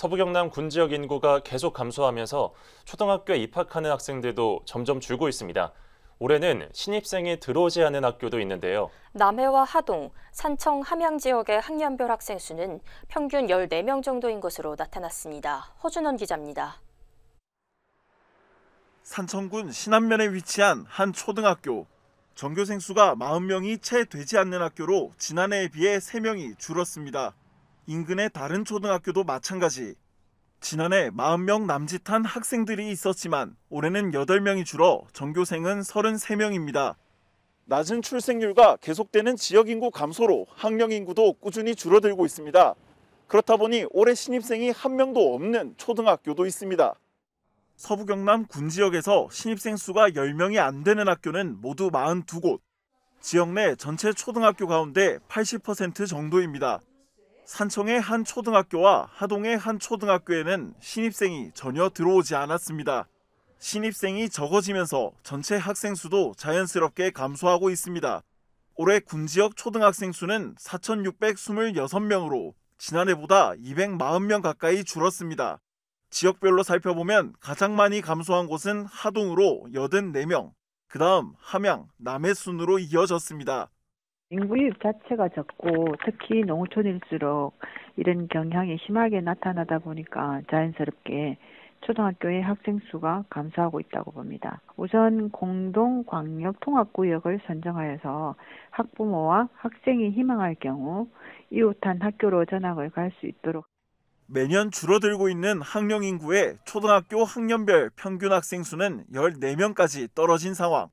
서부 경남 군 지역 인구가 계속 감소하면서 초등학교에 입학하는 학생들도 점점 줄고 있습니다. 올해는 신입생이 들어오지 않은 학교도 있는데요. 남해와 하동, 산청, 함양 지역의 학년별 학생 수는 평균 14명 정도인 것으로 나타났습니다. 허준원 기자입니다. 산청군 신안면에 위치한 한 초등학교. 전교생 수가 40명이 채 되지 않는 학교로 지난해에 비해 3명이 줄었습니다. 인근의 다른 초등학교도 마찬가지. 지난해 40명 남짓한 학생들이 있었지만 올해는 8명이 줄어 전교생은 33명입니다. 낮은 출생률과 계속되는 지역 인구 감소로 학령 인구도 꾸준히 줄어들고 있습니다. 그렇다 보니 올해 신입생이 한 명도 없는 초등학교도 있습니다. 서부 경남 군 지역에서 신입생 수가 10명이 안 되는 학교는 모두 42곳. 지역 내 전체 초등학교 가운데 80% 정도입니다. 산청의 한 초등학교와 하동의 한 초등학교에는 신입생이 전혀 들어오지 않았습니다. 신입생이 적어지면서 전체 학생 수도 자연스럽게 감소하고 있습니다. 올해 군 지역 초등학생 수는 4,626명으로 지난해보다 240명 가까이 줄었습니다. 지역별로 살펴보면 가장 많이 감소한 곳은 하동으로 84명, 그 다음 함양, 남해 순으로 이어졌습니다. 인구입 자체가 적고 특히 농촌일수록 이런 경향이 심하게 나타나다 보니까 자연스럽게 초등학교의 학생 수가 감소하고 있다고 봅니다. 우선 공동 광역 통합 구역을 선정하여서 학부모와 학생이 희망할 경우 이웃한 학교로 전학을 갈 수 있도록 매년 줄어들고 있는 학령 인구에 초등학교 학년별 평균 학생 수는 14명까지 떨어진 상황.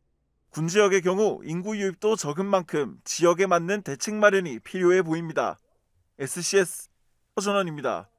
군 지역의 경우 인구 유입도 적은 만큼 지역에 맞는 대책 마련이 필요해 보입니다. SCS 허전원입니다.